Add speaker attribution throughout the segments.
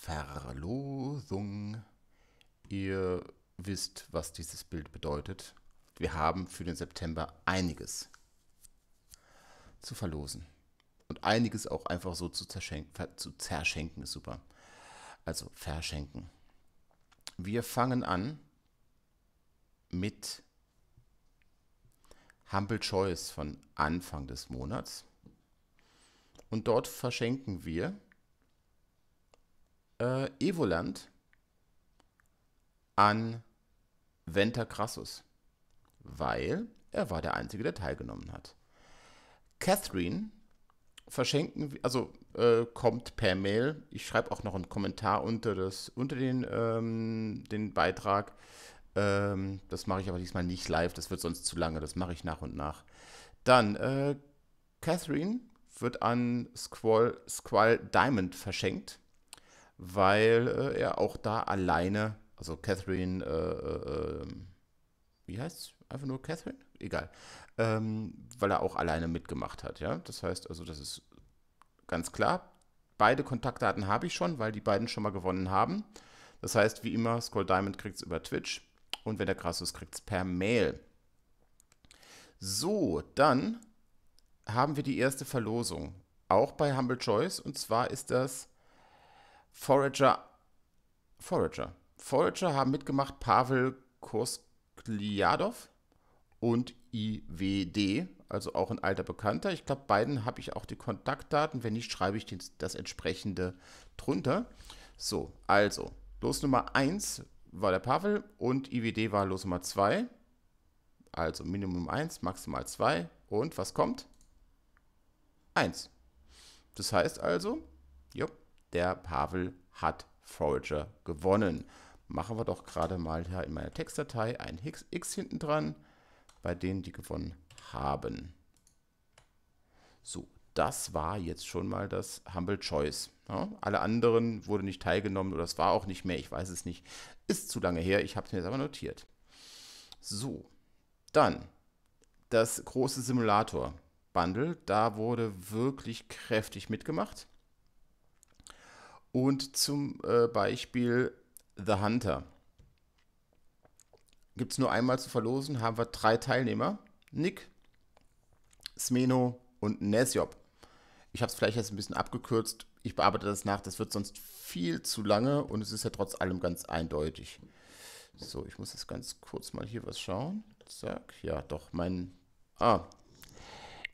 Speaker 1: Verlosung. Ihr wisst, was dieses Bild bedeutet. Wir haben für den September einiges zu verlosen. Und einiges auch einfach so zu zerschenken, zu zerschenken ist super. Also verschenken. Wir fangen an mit Humble Choice von Anfang des Monats. Und dort verschenken wir äh, Evoland an Venter Crassus, weil er war der Einzige, der teilgenommen hat. Catherine verschenken, also äh, kommt per Mail. Ich schreibe auch noch einen Kommentar unter, das, unter den, ähm, den Beitrag. Ähm, das mache ich aber diesmal nicht live, das wird sonst zu lange, das mache ich nach und nach. Dann, äh, Catherine wird an Squall, Squall Diamond verschenkt weil äh, er auch da alleine, also Catherine, äh, äh, ähm, wie heißt es? Einfach nur Catherine? Egal. Ähm, weil er auch alleine mitgemacht hat, ja. Das heißt, also das ist ganz klar. Beide Kontaktdaten habe ich schon, weil die beiden schon mal gewonnen haben. Das heißt, wie immer, Skull Diamond kriegt es über Twitch und wenn der krass ist, kriegt es per Mail. So, dann haben wir die erste Verlosung. Auch bei Humble Choice und zwar ist das Forager, Forager, Forager haben mitgemacht Pavel Kurskliadov und IWD, also auch ein alter Bekannter. Ich glaube, beiden habe ich auch die Kontaktdaten. Wenn nicht, schreibe ich das entsprechende drunter. So, also, Los Nummer 1 war der Pavel und IWD war Los Nummer 2. Also Minimum 1, maximal 2. Und was kommt? 1. Das heißt also, jupp, der Pavel hat Forager gewonnen. Machen wir doch gerade mal hier in meiner Textdatei ein X, X hinten dran, bei denen die gewonnen haben. So, das war jetzt schon mal das Humble Choice. Ja, ne? alle anderen wurden nicht teilgenommen oder es war auch nicht mehr, ich weiß es nicht. Ist zu lange her, ich habe es mir jetzt aber notiert. So, dann das große Simulator-Bundle. Da wurde wirklich kräftig mitgemacht und zum äh, Beispiel The Hunter. Gibt es nur einmal zu verlosen, haben wir drei Teilnehmer. Nick, Smeno und Nesjop. Ich habe es vielleicht jetzt ein bisschen abgekürzt. Ich bearbeite das nach, das wird sonst viel zu lange und es ist ja trotz allem ganz eindeutig. So, ich muss jetzt ganz kurz mal hier was schauen. Zack, ja doch, mein... Ah,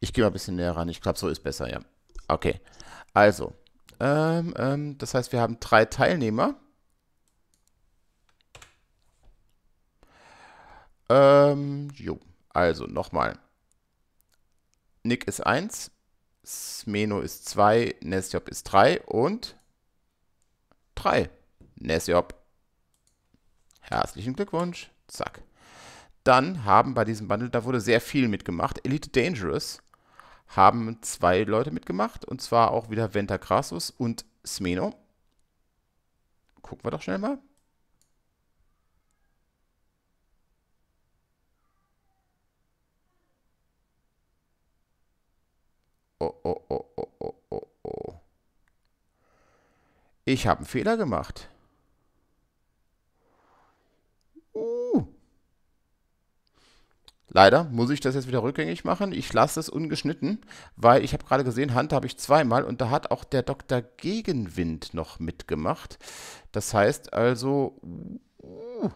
Speaker 1: ich gehe mal ein bisschen näher ran. Ich glaube, so ist besser, ja. Okay, also, ähm, ähm, das heißt, wir haben drei Teilnehmer. Ähm, jo, also nochmal. Nick ist 1, Smeno ist 2, Nesjob ist 3 und 3. Nesjob. Herzlichen Glückwunsch. Zack. Dann haben bei diesem Bundle, da wurde sehr viel mitgemacht. Elite Dangerous haben zwei Leute mitgemacht, und zwar auch wieder Venter Crassus und Smeno. Gucken wir doch schnell mal. Oh, oh, oh, oh, oh, oh, oh. Ich habe einen Fehler gemacht. Leider muss ich das jetzt wieder rückgängig machen. Ich lasse es ungeschnitten, weil ich habe gerade gesehen, Hand habe ich zweimal und da hat auch der Dr. Gegenwind noch mitgemacht. Das heißt also, uh,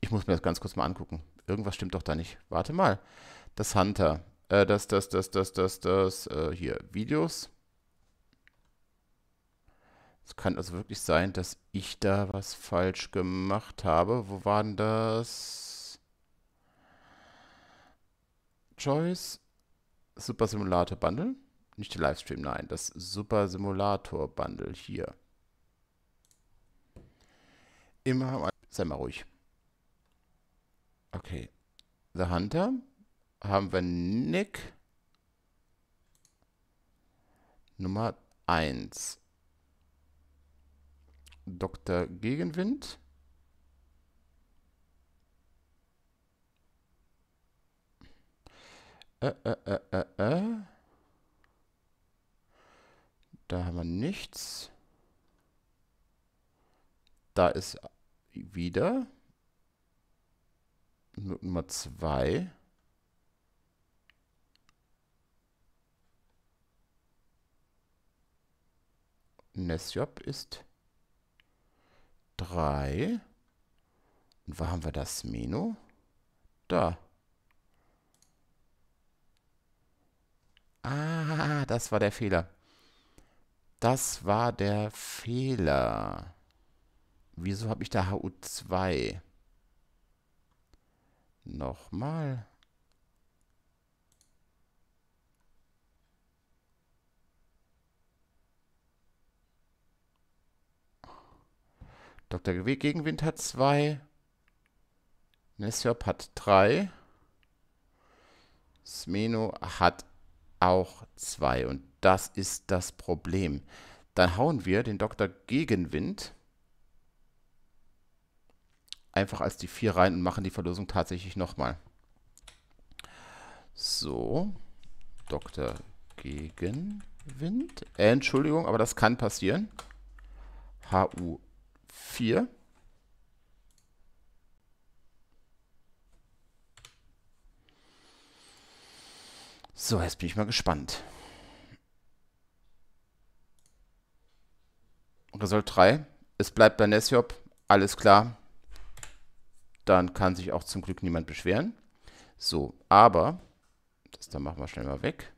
Speaker 1: ich muss mir das ganz kurz mal angucken. Irgendwas stimmt doch da nicht. Warte mal. Das Hunter, äh, das, das, das, das, das, das, äh, hier, Videos. Es kann also wirklich sein, dass ich da was falsch gemacht habe. Wo waren das? Choice, Super Simulator Bundle. Nicht der Livestream, nein, das Super Simulator Bundle hier. Immer, sei mal ruhig. Okay. The Hunter. Haben wir Nick. Nummer 1. Dr. Gegenwind. Äh, äh, äh, äh, äh. Da haben wir nichts. Da ist wieder Nummer zwei. Nesjob ist 3. Und wo haben wir das Meno? Da. das war der Fehler. Das war der Fehler. Wieso habe ich da HU2? Nochmal. Dr. Gegenwind hat 2. Nessjop hat 3. Smeno hat auch zwei. Und das ist das Problem. Dann hauen wir den Doktor Gegenwind einfach als die 4 rein und machen die Verlosung tatsächlich nochmal. So, Doktor Gegenwind. Äh, Entschuldigung, aber das kann passieren. HU4. So, jetzt bin ich mal gespannt. Result 3. Es bleibt bei Nesjop. Alles klar. Dann kann sich auch zum Glück niemand beschweren. So, aber, das dann machen wir schnell mal weg.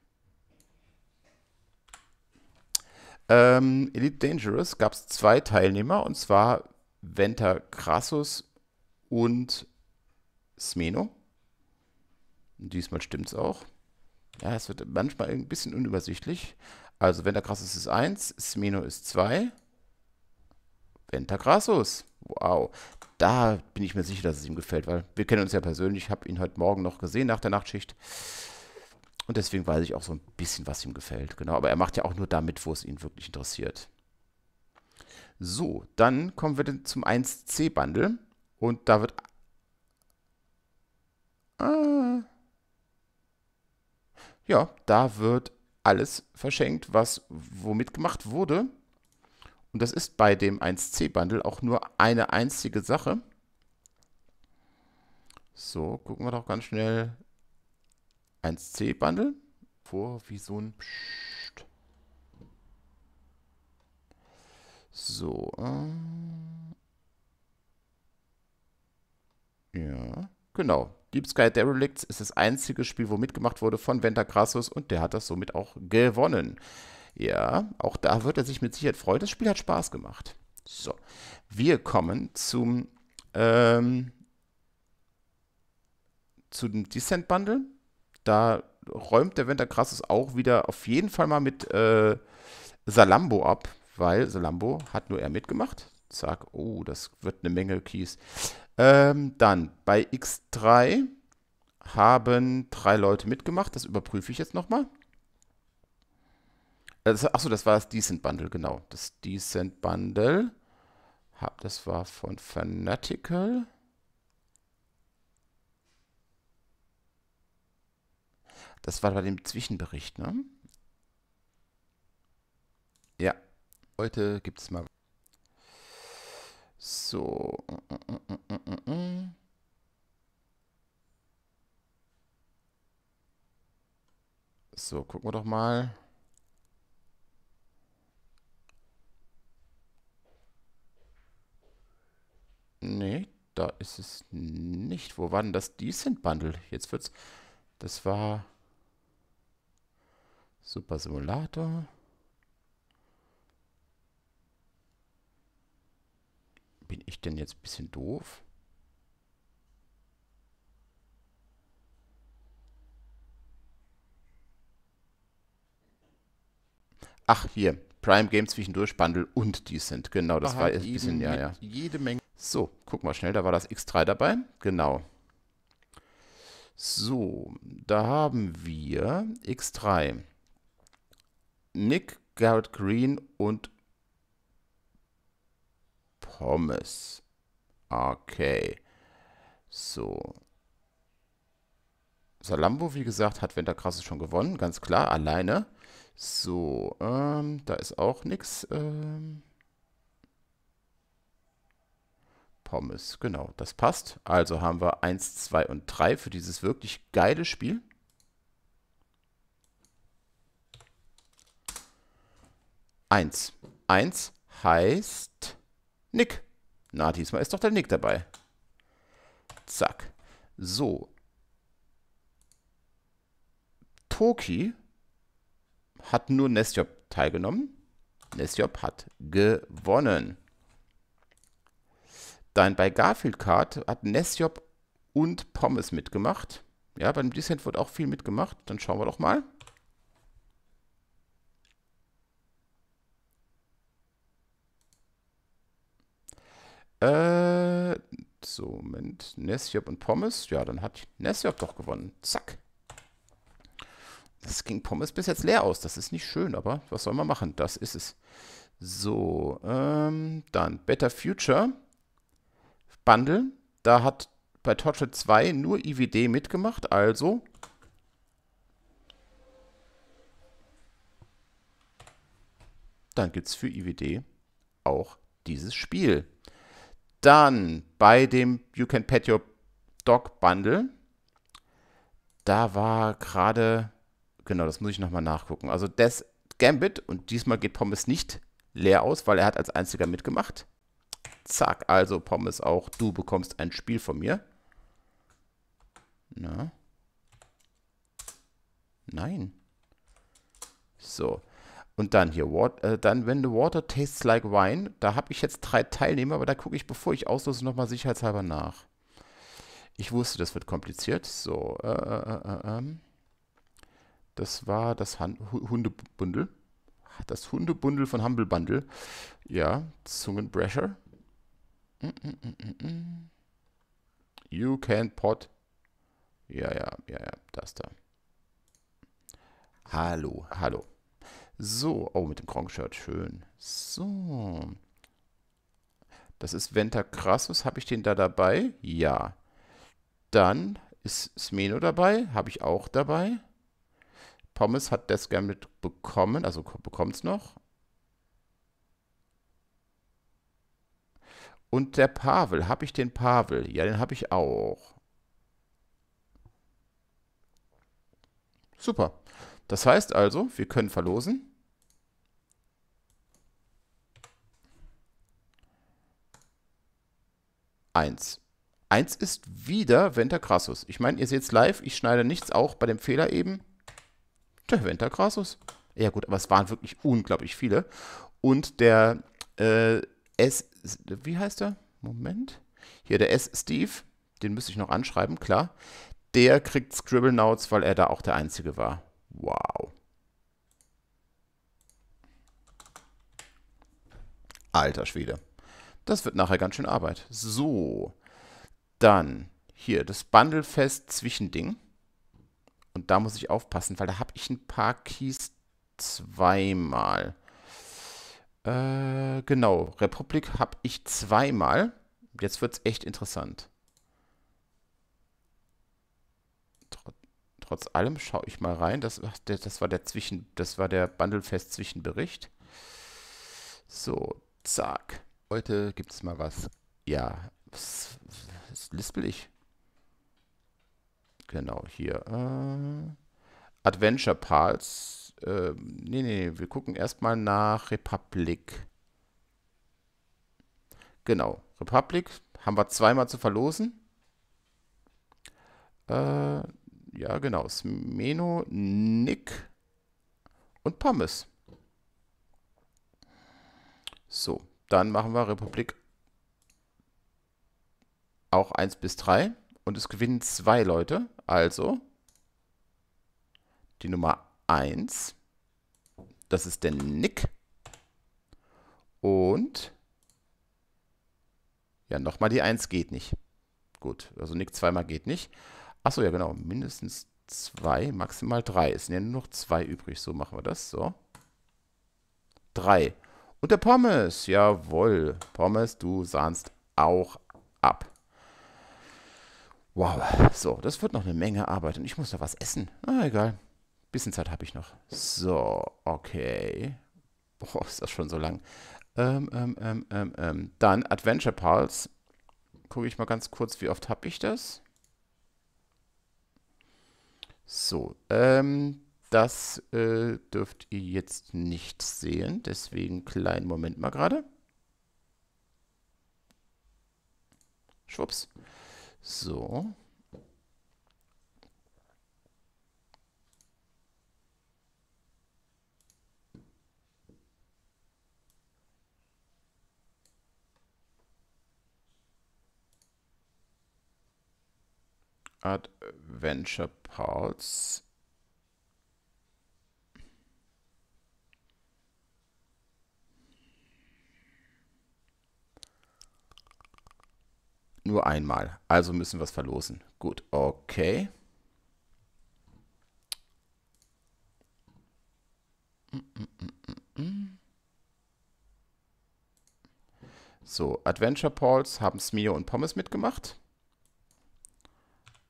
Speaker 1: Ähm, Elite Dangerous gab es zwei Teilnehmer, und zwar Venter Crassus und Smeno. Diesmal stimmt es auch. Ja, es wird manchmal ein bisschen unübersichtlich. Also Ventagrassus ist 1, Smino ist 2. Ventagrassus. Wow. Da bin ich mir sicher, dass es ihm gefällt, weil wir kennen uns ja persönlich. Ich habe ihn heute Morgen noch gesehen nach der Nachtschicht. Und deswegen weiß ich auch so ein bisschen, was ihm gefällt. Genau, aber er macht ja auch nur damit, wo es ihn wirklich interessiert. So, dann kommen wir zum 1C-Bundle. Und da wird... Ah, ja, da wird alles verschenkt, was womit gemacht wurde. Und das ist bei dem 1C-Bundle auch nur eine einzige Sache. So, gucken wir doch ganz schnell. 1C-Bundle. Vor wie so ein... Psst. So. Ähm ja, genau. Deep Sky Derelicts ist das einzige Spiel, wo mitgemacht wurde von Venter Crassus und der hat das somit auch gewonnen. Ja, auch da wird er sich mit Sicherheit freuen. Das Spiel hat Spaß gemacht. So, wir kommen zum, ähm, zu Descent Bundle. Da räumt der Venter Crassus auch wieder auf jeden Fall mal mit äh, Salambo ab, weil Salambo hat nur er mitgemacht. Zack, oh, das wird eine Menge Keys. Ähm, dann bei X3 haben drei Leute mitgemacht. Das überprüfe ich jetzt nochmal. Äh, Achso, das war das Decent Bundle, genau. Das Decent Bundle. Hab, das war von Fanatical. Das war bei dem Zwischenbericht, ne? Ja. Heute gibt es mal. So. Äh, So, gucken wir doch mal. Nee, da ist es nicht. Wo war denn das Decent Bundle? Jetzt wird's. Das war. Super Simulator. Bin ich denn jetzt ein bisschen doof? Ach, hier. Prime Game zwischendurch Bundle und Decent. Genau, das Aha, war ein bisschen, ja, ja. Jede Menge. So, guck mal schnell, da war das X3 dabei. Genau. So, da haben wir X3. Nick, Garrett Green und Pommes. Okay. So. Salambo, wie gesagt, hat Winterkrasses schon gewonnen, ganz klar, alleine. So, ähm, da ist auch nichts. Ähm, Pommes, genau, das passt. Also haben wir 1, 2 und 3 für dieses wirklich geile Spiel. Eins. Eins heißt Nick. Na, diesmal ist doch der Nick dabei. Zack. So. Toki hat nur Nesjob teilgenommen. Nesjob hat gewonnen. Dann bei Garfield Card hat Nesjob und Pommes mitgemacht. Ja, beim Descent wurde auch viel mitgemacht. Dann schauen wir doch mal. Äh, so, Moment. Nesjob und Pommes. Ja, dann hat Nesjob doch gewonnen. Zack. Das ging Pommes bis jetzt leer aus. Das ist nicht schön, aber was soll man machen? Das ist es. So, ähm, dann Better Future Bundle. Da hat bei Torture 2 nur IWD mitgemacht, also dann gibt es für IWD auch dieses Spiel. Dann bei dem You Can Pet Your Dog Bundle, da war gerade Genau, das muss ich nochmal nachgucken. Also das Gambit und diesmal geht Pommes nicht leer aus, weil er hat als einziger mitgemacht. Zack, also Pommes auch, du bekommst ein Spiel von mir. Na? Nein. So. Und dann hier, what, äh, dann When the Water Tastes Like Wine. Da habe ich jetzt drei Teilnehmer, aber da gucke ich, bevor ich auslose, nochmal sicherheitshalber nach. Ich wusste, das wird kompliziert. So, äh, äh, äh, ähm. Das war das Han Hundebundel. Das Hundebundel von Humble Bundle. Ja, Zungenbrecher. Mm, mm, mm, you can pot. Ja, ja, ja, ja, das da. Hallo, hallo. So, oh, mit dem Kronk-Shirt, schön. So. Das ist Venter Crassus. Habe ich den da dabei? Ja. Dann ist Smeno dabei. Habe ich auch dabei. Pommes hat Death Gambit bekommen, also bekommt es noch. Und der Pavel, habe ich den Pavel? Ja, den habe ich auch. Super. Das heißt also, wir können verlosen. Eins. Eins ist wieder Venter Crassus. Ich meine, ihr seht es live, ich schneide nichts, auch bei dem Fehler eben der Venter Crassus. Ja gut, aber es waren wirklich unglaublich viele. Und der äh, S, wie heißt der? Moment. Hier der S. Steve, den müsste ich noch anschreiben, klar. Der kriegt Scribble Notes, weil er da auch der Einzige war. Wow. Alter Schwede. Das wird nachher ganz schön Arbeit. So. Dann hier das Bundlefest Zwischending. Und da muss ich aufpassen, weil da habe ich ein paar Keys zweimal. Äh, genau, Republik habe ich zweimal. Jetzt wird es echt interessant. trotz allem schaue ich mal rein. Das, das, war der Zwischen, das war der Bundlefest Zwischenbericht. So, zack. Heute gibt es mal was. Ja, was, was lispel ich? Genau, hier. Äh, Adventure Pals. Äh, nee, nee, wir gucken erstmal nach Republic. Genau, Republic haben wir zweimal zu verlosen. Äh, ja, genau. Smeno, Nick und Pommes. So, dann machen wir Republik auch 1 bis 3. Und es gewinnen zwei Leute. Also die Nummer 1. Das ist der Nick. Und ja, nochmal die 1 geht nicht. Gut, also Nick zweimal geht nicht. Achso, ja genau, mindestens 2, maximal 3. Es sind ja nur noch 2 übrig, so machen wir das. So. 3. Und der Pommes, jawohl. Pommes, du sahnst auch ab. Wow, so, das wird noch eine Menge Arbeit und ich muss noch was essen. Na, ah, egal. Bisschen Zeit habe ich noch. So, okay. Boah, ist das schon so lang. Ähm, ähm, ähm, ähm, ähm, Dann Adventure Pulse. Gucke ich mal ganz kurz, wie oft habe ich das? So, ähm, das äh, dürft ihr jetzt nicht sehen. Deswegen kleinen Moment mal gerade. Schwupps. So. Adventure Pulse nur einmal. Also müssen wir es verlosen. Gut, okay. So, Adventure Pauls haben Smio und Pommes mitgemacht.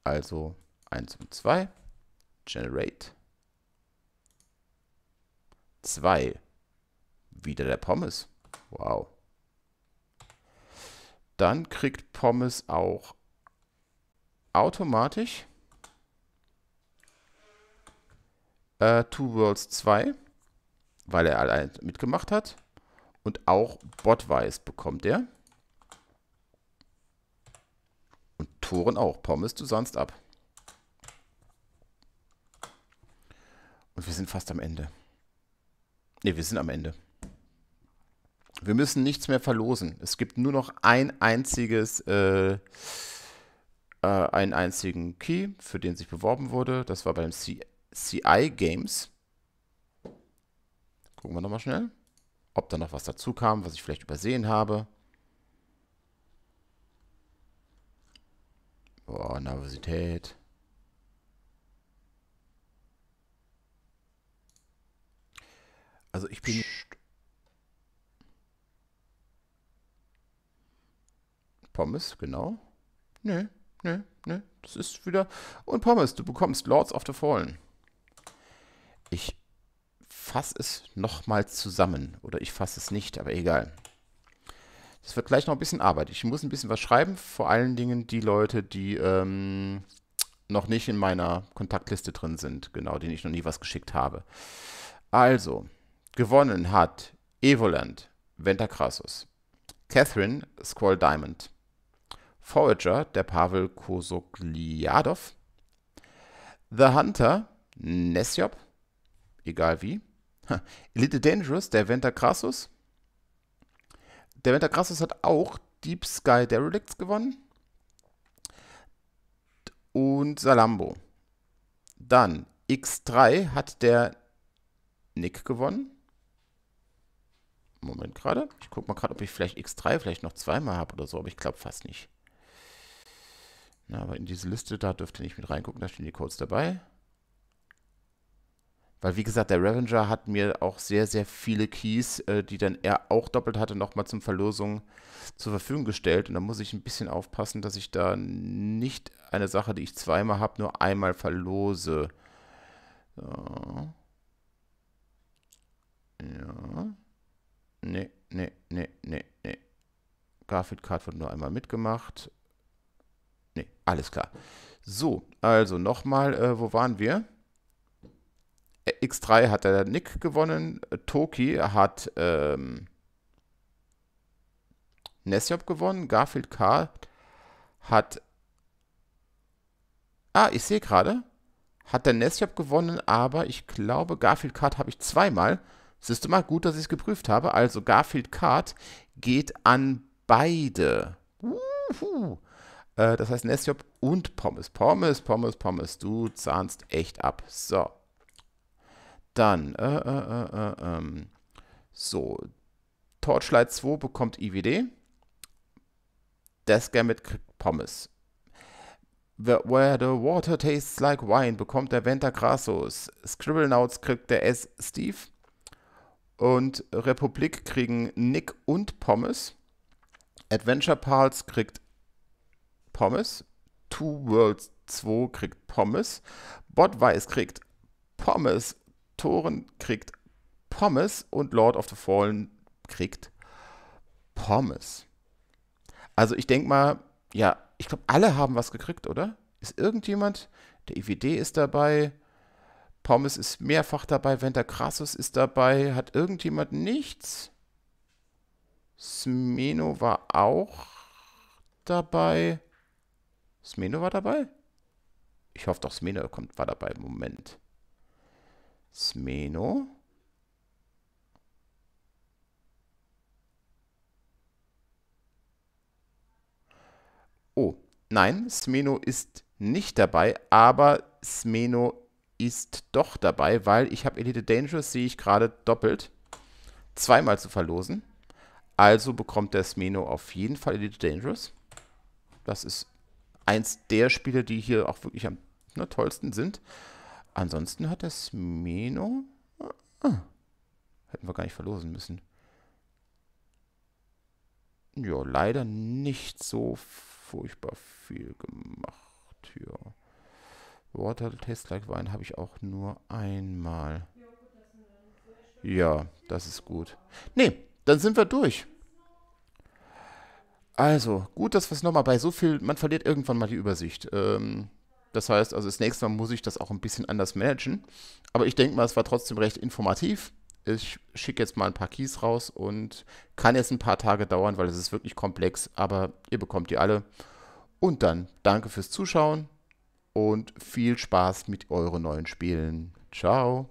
Speaker 1: Also 1 und 2. Generate. 2. Wieder der Pommes. Wow dann kriegt Pommes auch automatisch äh, Two Worlds 2, weil er allein mitgemacht hat. Und auch Botweiß bekommt er. Und Toren auch. Pommes, du sonst ab. Und wir sind fast am Ende. Ne, wir sind am Ende. Wir müssen nichts mehr verlosen. Es gibt nur noch ein einziges, äh, äh, einen einzigen Key, für den sich beworben wurde. Das war beim C CI Games. Gucken wir nochmal schnell, ob da noch was dazu kam, was ich vielleicht übersehen habe. Boah, Nervosität. Also ich bin... Psst. Pommes, genau. Nö, nö, nö. das ist wieder. Und Pommes, du bekommst Lords of the Fallen. Ich fasse es nochmal zusammen. Oder ich fasse es nicht, aber egal. Das wird gleich noch ein bisschen Arbeit. Ich muss ein bisschen was schreiben. Vor allen Dingen die Leute, die ähm, noch nicht in meiner Kontaktliste drin sind. Genau, denen ich noch nie was geschickt habe. Also, gewonnen hat Evoland Ventacrassus, Catherine Squall Diamond, Forager, der Pavel Kosogliadov, The Hunter, Nesjop, egal wie, Little Dangerous, der Venter Crassus. Der Venter Crassus hat auch Deep Sky Derelicts gewonnen und Salambo. Dann X3 hat der Nick gewonnen. Moment gerade. Ich gucke mal gerade, ob ich vielleicht X3 vielleicht noch zweimal habe oder so, aber ich glaube fast nicht. Na, aber in diese Liste, da dürfte nicht mit reingucken, da stehen die Codes dabei. Weil, wie gesagt, der Revenger hat mir auch sehr, sehr viele Keys, äh, die dann er auch doppelt hatte, nochmal zum Verlosung zur Verfügung gestellt. Und da muss ich ein bisschen aufpassen, dass ich da nicht eine Sache, die ich zweimal habe, nur einmal verlose. So. Ja. Nee, nee, nee, nee, nee. Garfield Card wurde nur einmal mitgemacht. Alles klar. So, also nochmal, äh, wo waren wir? Äh, X3 hat der Nick gewonnen, äh, Toki hat ähm, Nesjop gewonnen, Garfield K. hat. Ah, ich sehe gerade. Hat der Nessjob gewonnen, aber ich glaube, Garfield Card habe ich zweimal. Siehst du mal, gut, dass ich es geprüft habe. Also Garfield Card geht an beide. Uhu. Äh, das heißt Nestjob und Pommes. Pommes, Pommes, Pommes. Du zahnst echt ab. So. Dann, äh, äh, äh, äh ähm. So. Torchlight 2 bekommt IWD. Death kriegt Pommes. where the Water Tastes Like Wine bekommt der Venta Grassos. Scribblenauts kriegt der S. Steve. Und Republik kriegen Nick und Pommes. Adventure Pals kriegt Pommes. Two Worlds 2 kriegt Pommes. Bot Weiß kriegt Pommes. Toren kriegt Pommes. Und Lord of the Fallen kriegt Pommes. Also ich denke mal, ja, ich glaube, alle haben was gekriegt, oder? Ist irgendjemand? Der IWD ist dabei. Pommes ist mehrfach dabei. Venter Crassus ist dabei. Hat irgendjemand nichts? Smeno war auch dabei. Smeno war dabei? Ich hoffe doch, Smeno kommt, war dabei. Moment. Smeno? Oh, nein, Smeno ist nicht dabei, aber Smeno ist doch dabei, weil ich habe Elite Dangerous, sehe ich gerade, doppelt zweimal zu verlosen. Also bekommt der Smeno auf jeden Fall Elite Dangerous. Das ist eins der Spiele, die hier auch wirklich am ne, tollsten sind. Ansonsten hat das Meno. Ah, hätten wir gar nicht verlosen müssen. Ja, leider nicht so furchtbar viel gemacht hier. Water Taste Like Wein habe ich auch nur einmal. Ja, das ist gut. Nee, dann sind wir durch. Also, gut, dass wir es nochmal bei so viel, man verliert irgendwann mal die Übersicht. Ähm, das heißt, also das nächste Mal muss ich das auch ein bisschen anders managen. Aber ich denke mal, es war trotzdem recht informativ. Ich schicke jetzt mal ein paar Keys raus und kann jetzt ein paar Tage dauern, weil es ist wirklich komplex, aber ihr bekommt die alle. Und dann danke fürs Zuschauen und viel Spaß mit euren neuen Spielen. Ciao.